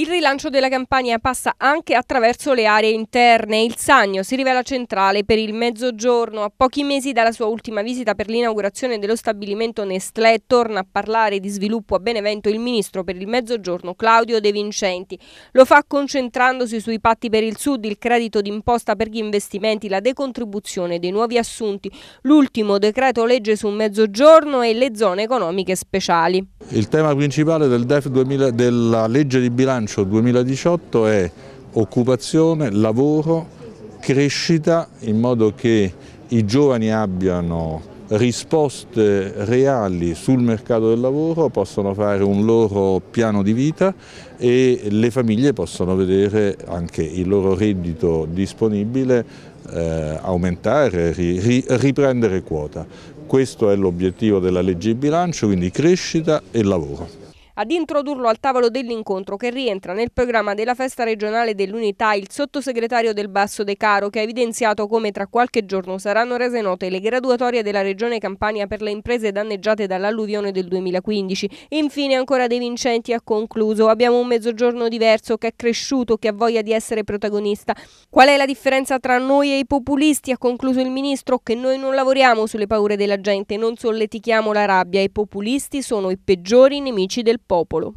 Il rilancio della campagna passa anche attraverso le aree interne. Il Sannio si rivela centrale per il mezzogiorno. A pochi mesi dalla sua ultima visita per l'inaugurazione dello stabilimento Nestlé torna a parlare di sviluppo a Benevento il ministro per il mezzogiorno Claudio De Vincenti. Lo fa concentrandosi sui patti per il sud, il credito d'imposta per gli investimenti, la decontribuzione dei nuovi assunti, l'ultimo decreto legge sul mezzogiorno e le zone economiche speciali. Il tema principale del DEF 2000, della legge di bilancio bilancio 2018 è occupazione, lavoro, crescita in modo che i giovani abbiano risposte reali sul mercato del lavoro, possono fare un loro piano di vita e le famiglie possono vedere anche il loro reddito disponibile eh, aumentare, ri, ri, riprendere quota. Questo è l'obiettivo della legge di bilancio, quindi crescita e lavoro ad introdurlo al tavolo dell'incontro che rientra nel programma della festa regionale dell'unità il sottosegretario del Basso De Caro che ha evidenziato come tra qualche giorno saranno rese note le graduatorie della regione Campania per le imprese danneggiate dall'alluvione del 2015. Infine ancora De Vincenti ha concluso, abbiamo un mezzogiorno diverso che è cresciuto, che ha voglia di essere protagonista. Qual è la differenza tra noi e i populisti? Ha concluso il ministro che noi non lavoriamo sulle paure della gente, non solletichiamo la rabbia, i populisti sono i peggiori nemici del popolo. popolo.